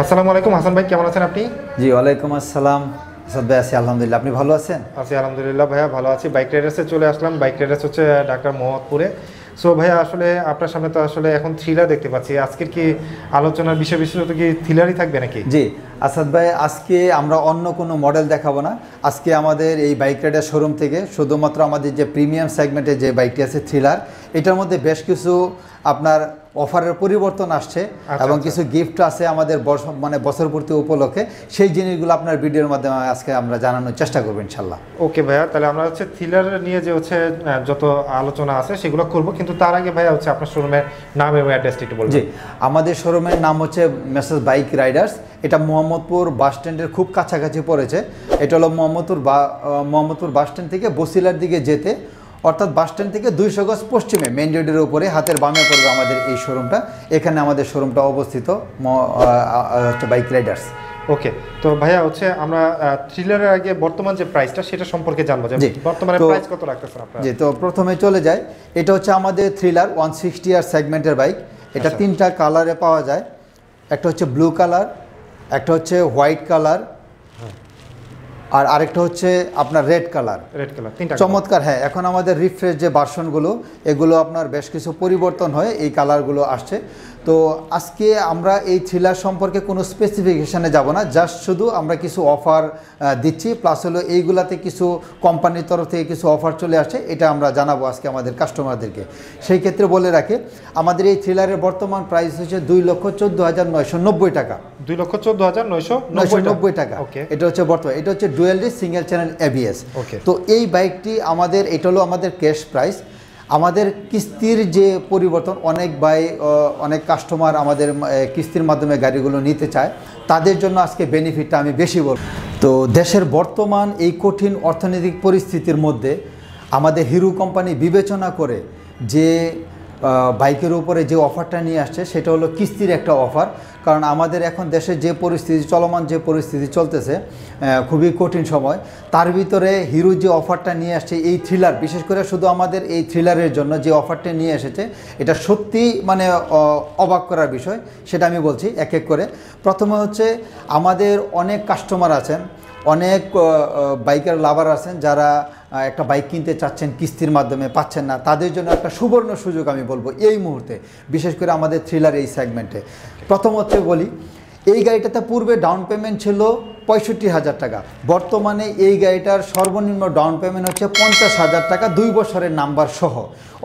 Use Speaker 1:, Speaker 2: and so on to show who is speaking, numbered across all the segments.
Speaker 1: আসসালামু আলাইকুম হাসান ভাই কেমন আছেন আপনি জি ওয়ালাইকুম আসসালাম আসাদ ভাই আছি
Speaker 2: আলহামদুলিল্লাহ আপনি ভালো আছেন
Speaker 1: আছি আলহামদুলিল্লাহ ভাইয়া ভালো আছি বাইক রাইডার্সে চলে আসলাম বাইক রাইডার্স হচ্ছে ডাক্তার মোহাম্মদপুরে সো ভাইয়া আসলে আপনার সামনে তো আসলে এখন থ্রিলার দেখতে পাচ্ছি আজকের কি আলোচনার বিষয় বিশেষত কি থ্রিলারই
Speaker 2: থাকবে নাকি জি আসাদ ভাই আজকে আমরা অন্য কোনো মডেল দেখাবো না আজকে আমাদের এই বাইক রাইডার শোরুম থেকে শুধুমাত্র আমাদের যে প্রিমিয়াম সেগমেন্টের যে বাইকটি আছে থ্রিলার এটার মধ্যে বেশ কিছু আপনার অফারের পরিবর্তন আসছে আচ্ছা, এবং আচ্ছা। কিছু গিফট আছে আমাদের মানে বছর পূর্তি উপলক্ষে সেই জিনিসগুলো আপনার ভিডিওর মাধ্যমে আজকে আমরা জানানোর চেষ্টা করবো ইনশাল্লাহ
Speaker 1: ওকে ভাইয়া তাহলে আমরা হচ্ছে থ্রিলার নিয়ে যে হচ্ছে যত আলোচনা আছে সেগুলো করব কিন্তু তার
Speaker 2: আগে ভাইয়া হচ্ছে আপনার শোরুমের নাম এবং অ্যাড্রেসটি একটু বলবেন জি আমাদের শোরুমের নাম হচ্ছে মেসেজ বাইক রাইডার্স এটা মোহাম্মদপুর বাস স্ট্যান্ডের খুব কাছাকাছি পড়েছে এটা হলো মোহাম্মদপুর বা মোহাম্মদপুর বাস স্ট্যান্ড থেকে বসিলার দিকে যেতে অর্থাৎ বাসস্ট্যান্ড থেকে দুইশো গজ পশ্চিমে মেন রোডের উপরে হাতের বামে পড়বে আমাদের এই শোরুমটা এখানে আমাদের শোরুমটা অবস্থিত বাইক রাইডার্স ওকে তো ভাইয়া হচ্ছে আমরা থ্রিলারের আগে বর্তমান যে প্রাইসটা সেটা সম্পর্কে জানবো যে বর্তমানে প্রাইস
Speaker 1: কত রাখতেছেন আপনারা জি
Speaker 2: তো প্রথমে চলে যায় এটা হচ্ছে আমাদের থ্রিলার ওয়ান সিক্সটি আর সেগমেন্টের বাইক এটা আচ্ছা। তিনটা কালারে পাওয়া যায় একটা হচ্ছে ব্লু কালার একটা হচ্ছে হোয়াইট কালার আর আরেকটা হচ্ছে আপনার রেড কালার রেড কালার তিনটা চমৎকার হ্যাঁ এখন আমাদের রিফ্রেশ যে বাসনগুলো এগুলো আপনার বেশ কিছু পরিবর্তন হয়ে এই কালারগুলো আসছে তো আজকে আমরা এই থ্রিলার সম্পর্কে কোনো স্পেসিফিকেশানে যাব না জাস্ট শুধু আমরা কিছু অফার দিচ্ছি প্লাস হলো এইগুলাতে কিছু কোম্পানির তরফ থেকে কিছু অফার চলে আসে এটা আমরা জানাবো আজকে আমাদের কাস্টমারদেরকে সেই ক্ষেত্রে বলে রাখে আমাদের এই থ্রিলারের বর্তমান প্রাইস হচ্ছে দুই লক্ষ চোদ্দো হাজার নয়শো নব্বই টাকা দুই লক্ষ চোদ্দো হাজার নয়শো নব্বই টাকা এটা হচ্ছে বর্তমান এটা হচ্ছে ডুয়েলডি সিঙ্গেল চ্যানেল এবিএস তো এই বাইকটি আমাদের এটা হলো আমাদের ক্যাশ প্রাইস আমাদের কিস্তির যে পরিবর্তন অনেক বাই অনেক কাস্টমার আমাদের কিস্তির মাধ্যমে গাড়িগুলো নিতে চায় তাদের জন্য আজকে বেনিফিটটা আমি বেশি বল তো দেশের বর্তমান এই কঠিন অর্থনৈতিক পরিস্থিতির মধ্যে আমাদের হিরো কোম্পানি বিবেচনা করে যে বাইকের উপরে যে অফারটা নিয়ে আসছে সেটা হলো কিস্তির একটা অফার কারণ আমাদের এখন দেশে যে পরিস্থিতি চলমান যে পরিস্থিতি চলতেছে খুবই কঠিন সময় তার ভিতরে হিরো যে অফারটা নিয়ে আসছে এই থ্রিলার বিশেষ করে শুধু আমাদের এই থ্রিলারের জন্য যে অফারটা নিয়ে এসেছে এটা সত্যি মানে অবাক করার বিষয় সেটা আমি বলছি এক এক করে প্রথমে হচ্ছে আমাদের অনেক কাস্টমার আছেন অনেক বাইকার লাভার আছেন যারা একটা বাইক কিনতে চাচ্ছেন কিস্তির মাধ্যমে পাচ্ছেন না তাদের জন্য একটা সুবর্ণ সুযোগ আমি বলবো এই মুহূর্তে বিশেষ করে আমাদের থ্রিলার এই সেগমেন্টে প্রথমত বলি এই গাড়িটাতে পূর্বে ডাউন পেমেন্ট ছিল পঁয়ষট্টি হাজার টাকা বর্তমানে এই গাড়িটার সর্বনিম্ন ডাউন পেমেন্ট হচ্ছে পঞ্চাশ হাজার টাকা দুই বছরের নাম্বার সহ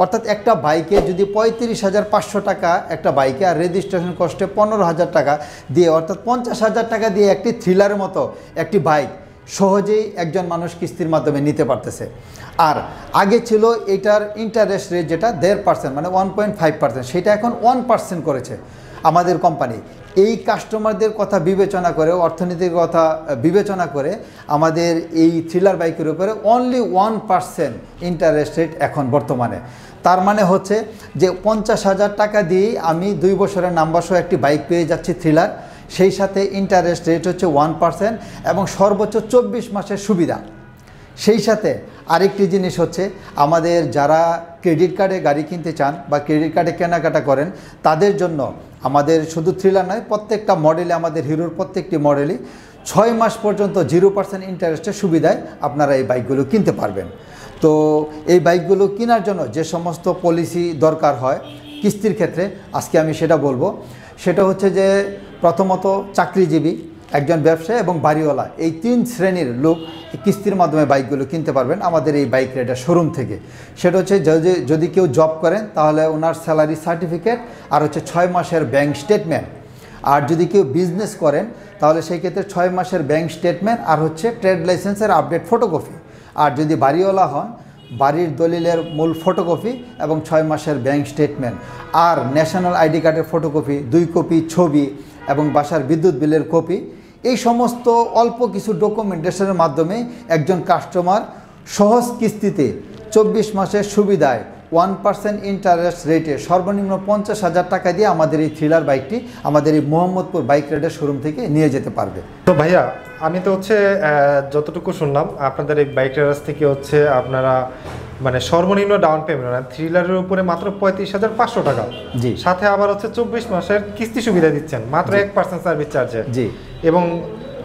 Speaker 2: অর্থাৎ একটা বাইকে যদি পঁয়ত্রিশ হাজার পাঁচশো টাকা একটা বাইকে আর রেজিস্ট্রেশন কস্টে পনেরো হাজার টাকা দিয়ে অর্থাৎ পঞ্চাশ হাজার টাকা দিয়ে একটি থ্রিলারের মতো একটি বাইক সহজেই একজন মানুষ কিস্তির মাধ্যমে নিতে পারতেছে আর আগে ছিল এটার ইন্টারেস্ট রেট যেটা দেড় পার্সেন্ট মানে ওয়ান পয়েন্ট ফাইভ পার্সেন্ট সেটা এখন ওয়ান পার্সেন্ট করেছে আমাদের কোম্পানি এই কাস্টমারদের কথা বিবেচনা করে অর্থনীতির কথা বিবেচনা করে আমাদের এই থ্রিলার বাইকের উপরে only one percent interest rate এখন বর্তমানে তার মানে হচ্ছে যে পঞ্চাশ হাজার টাকা দিয়েই আমি দুই বছরের নাম্বারসহ একটি বাইক পেয়ে যাচ্ছি থ্রিলার সেই সাথে ইন্টারেস্ট রেট হচ্ছে ওয়ান পার্সেন্ট এবং সর্বোচ্চ চব্বিশ মাসের সুবিধা সেই সাথে আরেকটি জিনিস হচ্ছে আমাদের যারা ক্রেডিট কার্ডে গাড়ি কিনতে চান বা ক্রেডিট কার্ডে কেনাকাটা করেন তাদের জন্য আমাদের শুধু থ্রিলার নয় প্রত্যেকটা মডেলে আমাদের হিরোর প্রত্যেকটি মডেলই ছয় মাস পর্যন্ত জিরো পার্সেন্ট ইন্টারেস্টের সুবিধায় আপনারা এই বাইকগুলো কিনতে পারবেন তো এই বাইকগুলো কেনার জন্য যে সমস্ত পলিসি দরকার হয় কিস্তির ক্ষেত্রে আজকে আমি সেটা বলবো সেটা হচ্ছে যে প্রথমত চাকরিজীবী একজন ব্যবসায়ী এবং বাড়িওয়ালা এই তিন শ্রেণীর লোক কিস্তির মাধ্যমে বাইকগুলো কিনতে পারবেন আমাদের এই বাইক রেডার শোরুম থেকে সেটা হচ্ছে যদি যদি কেউ জব করেন তাহলে ওনার স্যালারি সার্টিফিকেট আর হচ্ছে ছয় মাসের ব্যাংক স্টেটমেন্ট আর যদি কেউ বিজনেস করেন তাহলে সেই ক্ষেত্রে ছয় মাসের ব্যাংক স্টেটমেন্ট আর হচ্ছে ট্রেড লাইসেন্সের আপডেট ফটোকপি আর যদি বাড়িওয়ালা হন বাড়ির দলিলের মূল ফটোকপি এবং ছয় মাসের ব্যাংক স্টেটমেন্ট আর ন্যাশনাল আইডি কার্ডের ফটোকপি দুই কপি ছবি এবং বাসার বিদ্যুৎ বিলের কপি এই সমস্ত অল্প কিছু ডকুমেন্টেশনের মাধ্যমে একজন কাস্টমার সহজ কিস্তিতে চব্বিশ মাসের সুবিধায় ওয়ান পার্সেন্ট ইন্টারেস্ট রেটে সর্বনিম্ন পঞ্চাশ হাজার টাকা দিয়ে আমাদের এই থ্রিলার বাইকটি আমাদের এই মোহাম্মদপুর বাইক রেডের শোরুম থেকে নিয়ে যেতে পারবে তো
Speaker 1: ভাইয়া আমি তো হচ্ছে যতটুকু শুনলাম আপনাদের এই বাইক রেডার্স থেকে হচ্ছে আপনারা মানে সর্বনিম্ন ডাউন পেমেন্ট থ্রিলারের উপরে মাত্র পঁয়ত্রিশ হাজার পাঁচশো টাকা জি সাথে আবার হচ্ছে চব্বিশ মাসের কিস্তি সুবিধা দিচ্ছেন মাত্র এক পার্সেন্ট সার্ভিস চার্জে
Speaker 2: জি এবং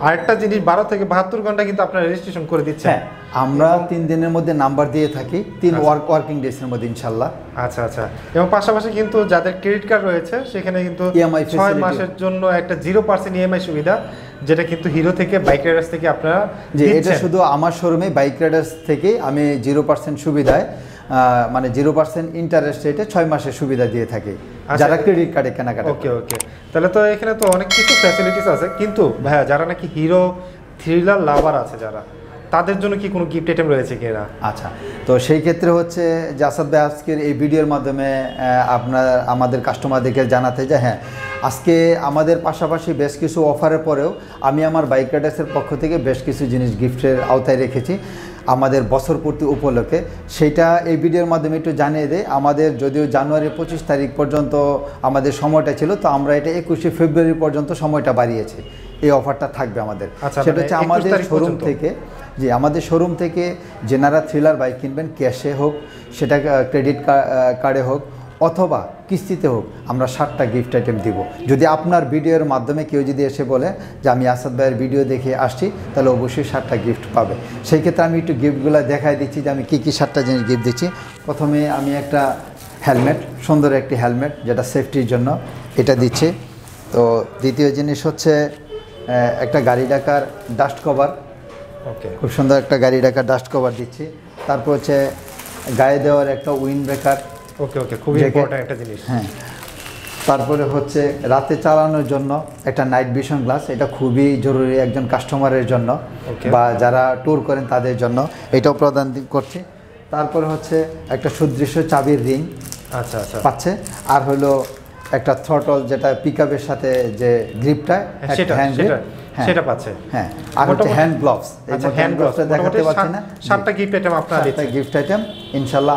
Speaker 2: আরেকটা জিনিস বারো থেকে বাহাত্তর ঘন্টা কিন্তু আপনার রেজিস্ট্রেশন করে দিচ্ছে হ্যাঁ, আমরা তিন দিনের মধ্যে নাম্বার দিয়ে থাকি তিন ওয়ার্ক ওয়ার্কিং ডেসের মধ্যে ইনশাল্লাহ আচ্ছা আচ্ছা এবং পাশাপাশি কিন্তু যাদের ক্রেডিট কার্ড রয়েছে সেখানে কিন্তু ইএমআই ছয় মাসের
Speaker 1: জন্য একটা জিরো পার্সেন্ট ইএমআই
Speaker 2: সুবিধা যেটা কিন্তু হিরো থেকে বাইক রাইডার্স থেকে আপনারা যে এটা শুধু আমার শোরুমে বাইক রাইডার্স থেকে আমি জিরো পার্সেন্ট সুবিধায় মানে জিরো পার্সেন্ট ইন্টারেস্ট রেটে ছয় মাসের সুবিধা দিয়ে থাকি আচ্ছা, যারা ক্রেডিট কার্ডে কেনাকাটা ওকে ওকে তাহলে তো এখানে তো অনেক কিছু ফ্যাসিলিটিস
Speaker 1: আছে কিন্তু ভাইয়া যারা নাকি হিরো থ্রিলার লাভার আছে যারা তাদের জন্য কি কোনো গিফট আইটেম রয়েছে কি এরা
Speaker 2: আচ্ছা তো সেই ক্ষেত্রে হচ্ছে জাসাদ ভাই আজকের এই ভিডিওর মাধ্যমে আপনার আমাদের কাস্টমারদেরকে জানাতে যে হ্যাঁ আজকে আমাদের পাশাপাশি বেশ কিছু অফারের পরেও আমি আমার বাইক রাইডার্সের পক্ষ থেকে বেশ কিছু জিনিস গিফটের আওতায় রেখেছি আমাদের বছর পূর্তি উপলক্ষে সেটা এই ভিডিওর মাধ্যমে একটু জানিয়ে দেয় আমাদের যদিও জানুয়ারি পঁচিশ তারিখ পর্যন্ত আমাদের সময়টা ছিল তো আমরা এটা একুশে ফেব্রুয়ারি পর্যন্ত সময়টা বাড়িয়েছি এই অফারটা থাকবে আমাদের আচ্ছা, সেটা মানে হচ্ছে আমাদের শোরুম থেকে যে আমাদের শোরুম থেকে যেনারা থ্রিলার বাইক কিনবেন ক্যাশে হোক সেটা ক্রেডিট কার্ডে হোক অথবা কিস্তিতে হোক আমরা ষাটটা গিফট আইটেম দিব যদি আপনার ভিডিওর মাধ্যমে কেউ যদি এসে বলে যে আমি আসাদ ভাইয়ের ভিডিও দেখে আসছি তাহলে অবশ্যই ষাটটা গিফট পাবে সেই ক্ষেত্রে আমি একটু গিফটগুলো দেখাই দিচ্ছি যে আমি কী কী ষাটটা জিনিস গিফট দিচ্ছি প্রথমে আমি একটা হেলমেট সুন্দর একটি হেলমেট যেটা সেফটির জন্য এটা দিচ্ছি তো দ্বিতীয় জিনিস হচ্ছে একটা গাড়ি ডাকার ডাস্ট কভার ওকে খুব সুন্দর একটা গাড়ি ডাকার ডাস্ট কভার দিচ্ছি তারপর হচ্ছে গায়ে দেওয়ার একটা উইন্ড ব্রেকার
Speaker 1: ওকে ওকে খুবই ইম্পর্টেন্ট একটা জিনিস হ্যাঁ
Speaker 2: তারপরে হচ্ছে রাতে চালানোর জন্য একটা নাইট ভিশন গ্লাস এটা খুবই জরুরি একজন কাস্টমারের জন্য বা যারা ট্যুর করেন তাদের জন্য এটাও প্রদান করছি তারপরে হচ্ছে একটা সুদৃশ্য চাবির রিং আচ্ছা আচ্ছা পাচ্ছে আর হলো একটা থ্রটল যেটা পিক সাথে যে গ্রিপটা হ্যান্ড গ্রিপ সেটা পাচ্ছে হ্যাঁ আর হচ্ছে হ্যান্ড গ্লাভস হ্যান্ড গ্লাভসটা দেখাতে পাচ্ছি না সাতটা গিফট আইটেম আপনার গিফট আইটেম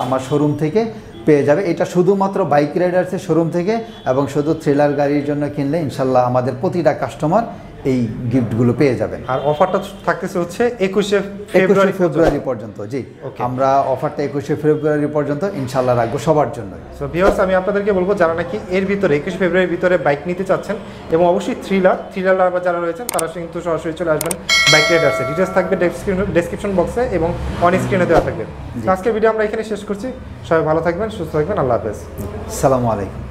Speaker 2: আমার শোরুম থেকে পেয়ে যাবে এটা শুধুমাত্র বাইক রাইডার্সের শোরুম থেকে এবং শুধু থ্রিলার গাড়ির জন্য কিনলে ইনশাল্লাহ আমাদের প্রতিটা কাস্টমার এই গিফটগুলো পেয়ে যাবেন
Speaker 1: আর অফারটা থাকতেছে হচ্ছে একুশে ফেব্রুয়ারি ফেব্রুয়ারি
Speaker 2: পর্যন্ত জি আমরা অফারটা একুশে ফেব্রুয়ারি পর্যন্ত ইনশাল্লাহ রাখবো সবার জন্য সো
Speaker 1: ভিওর্স আমি আপনাদেরকে বলবো যারা নাকি এর ভিতরে একুশে ফেব্রুয়ারির ভিতরে বাইক নিতে চাচ্ছেন এবং অবশ্যই থ্রিলার থ্রিলার লাভার যারা রয়েছেন তারা কিন্তু সরাসরি চলে আসবেন বাইক রাইডার্সে ডিটেলস থাকবে ডেসক্রিপশন বক্সে এবং অন স্ক্রিনে দেওয়া থাকবে আজকে ভিডিও আমরা এখানে শেষ করছি সবাই ভালো থাকবেন সুস্থ থাকবেন আল্লাহ হাফেজ সালামু আলাইকুম